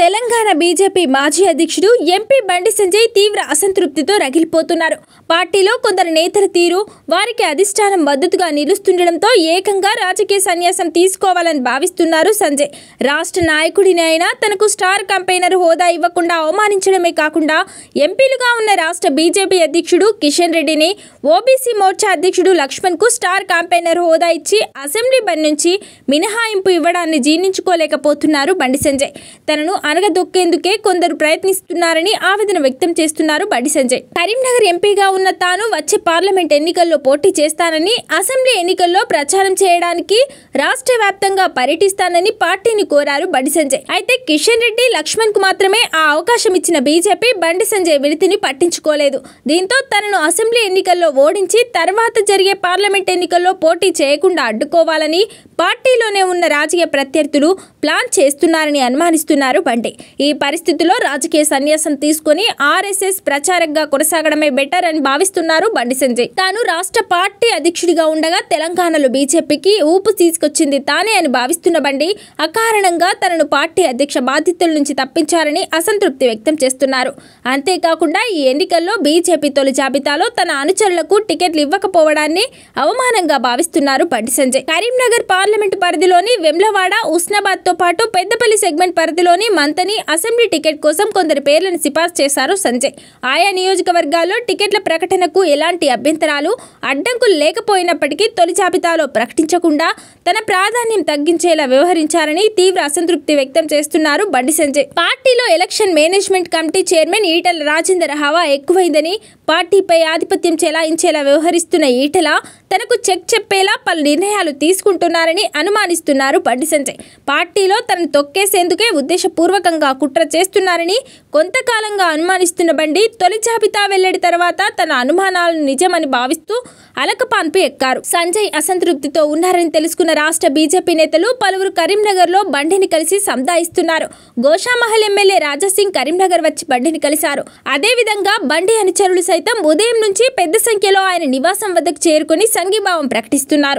Telangana BJP మాజీ అధ్యక్షుడు MP బండి సంజయ్ తీవ్ర అసంతృప్తితో రగిలిపోతున్నారు పార్టీలో కొందరు నేతల తీరు వారికి అధిష్టానం మద్దతుగా నిలుస్తుండడంతో ఏకంగా రాజకీయ సన్యాసం తీసుకోవాలని భావిస్తున్నారు సంజయ్ రాష్ట్ర నాయకుడిని అయినా తనకు స్టార్ కంపెనర్ హోదా ఇవ్వకుండా అవమానించడమే కాకుండా ఎంపీలుగా ఉన్న రాష్ట్ర బీజేపీ అధ్యక్షుడు కిషన్ రెడ్డిని ఓబీసీ మోర్చా అధ్యక్షుడు లక్ష్మణ్కు స్టార్ కంపెనర్ హోదా ఇచ్చి అసెంబ్లీ బండి నుంచి మినహాయింపు ఇవ్వడాన్ని జీర్ణించుకోలేకపోతున్నారు బండి సంజయ్ తనను అనగదొక్కేందుకే కొందరు ప్రయత్నిస్తున్నారని ఆవేదన వ్యక్తం చేస్తున్నారు బడి సంజయ్ కరీంనగర్ ఎంపీగా ఉన్న తాను వచ్చే పార్లమెంట్ ఎన్నికల్లో పోటీ చేస్తానని అసెంబ్లీ ఎన్నికల్లో ప్రచారం చేయడానికి రాష్ట్ర వ్యాప్తంగా పర్యటిస్తానని పార్టీని కోరారు బడి సంజయ్ అయితే కిషన్ రెడ్డి లక్ష్మణ్ కు మాత్రమే ఆ అవకాశం ఇచ్చిన బీజేపీ బండి సంజయ్ విడితిని పట్టించుకోలేదు దీంతో తనను అసెంబ్లీ ఎన్నికల్లో ఓడించి తర్వాత జరిగే పార్లమెంట్ ఎన్నికల్లో పోటీ చేయకుండా అడ్డుకోవాలని పార్టీలోనే ఉన్న రాజకీయ ప్రత్యర్థులు ప్లాన్ చేస్తున్నారని అనుమానిస్తున్నారు బండి ఈ పరిస్థితిలో రాజకీయ సన్యాసం తీసుకుని ఆర్ఎస్ఎస్ ప్రచారంగా కొనసాగడమే బెటర్ అని భావిస్తున్నారు బండి సంజయ్ తాను రాష్ట్ర పార్టీ అధ్యక్షుడిగా ఉండగా తెలంగాణలో బీజేపీకి ఊపు తీసుకొచ్చింది తానే అని భావిస్తున్న బండి అకారణంగా తనను పార్టీ అధ్యక్ష బాధ్యతల నుంచి తప్పించారని అసంతృప్తి వ్యక్తం చేస్తున్నారు అంతేకాకుండా ఈ ఎన్నికల్లో బీజేపీ తొలి జాబితాలో తన అనుచరులకు టికెట్లు ఇవ్వకపోవడాన్ని అవమానంగా భావిస్తున్నారు బండి సంజయ్ కరీంనగర్ పార్లమెంటు పరిధిలోని వెమ్లవాడ ఉస్నాబాద్తో తో పాటు పెద్దపల్లి సెగ్మెంట్ పరిధిలోని మంతని అసెంబ్లీ టికెట్ కోసం కొందరు పేర్లను సిఫార్సు చేశారు సంజయ్ ఆయా నియోజకవర్గాల్లో టికెట్ల ప్రకటనకు ఎలాంటి అభ్యంతరాలు అడ్డంకులు లేకపోయినప్పటికీ తొలి జాబితాలో ప్రకటించకుండా తన ప్రాధాన్యం తగ్గించేలా వ్యవహరించారని తీవ్ర అసంతృప్తి వ్యక్తం చేస్తున్నారు బండి సంజయ్ పార్టీలో election management committee chairman Etela Rajender హవా ఎక్కువైందని పార్టీపై ఆధిపత్యం చెలాయించేలా వ్యవహరిస్తున్న ఈటల తనకు చెక్ చెప్పేలా పలు నిర్ణయాలు తీసుకుంటున్నారని అనుమానిస్తున్నారు బండి సంజయ్ పార్టీ పార్టీలో తనను తొక్కేసేందుకే ఉద్దేశపూర్వకంగా కుట్ర చేస్తున్నారని కొంతకాలంగా అనుమానిస్తున్న బండి తొలి జాబితా వెల్లడి తర్వాత తన అనుమానాలను నిజమని భావిస్తూ అలకపాన్పు ఎక్కారు సంజయ్ అసంతృప్తితో ఉన్నారని తెలుసుకున్న రాష్ట్ర బీజేపీ నేతలు పలువురు కరీంనగర్లో బండిని కలిసి సందాయిస్తున్నారు గోషామహల్ ఎమ్మెల్యే రాజాసింగ్ కరీంనగర్ వచ్చి బండిని కలిశారు అదేవిధంగా బండి అనుచరులు సైతం ఉదయం నుంచి పెద్ద సంఖ్యలో ఆయన నివాసం వద్దకు చేరుకుని సంఘీభావం ప్రకటిస్తున్నారు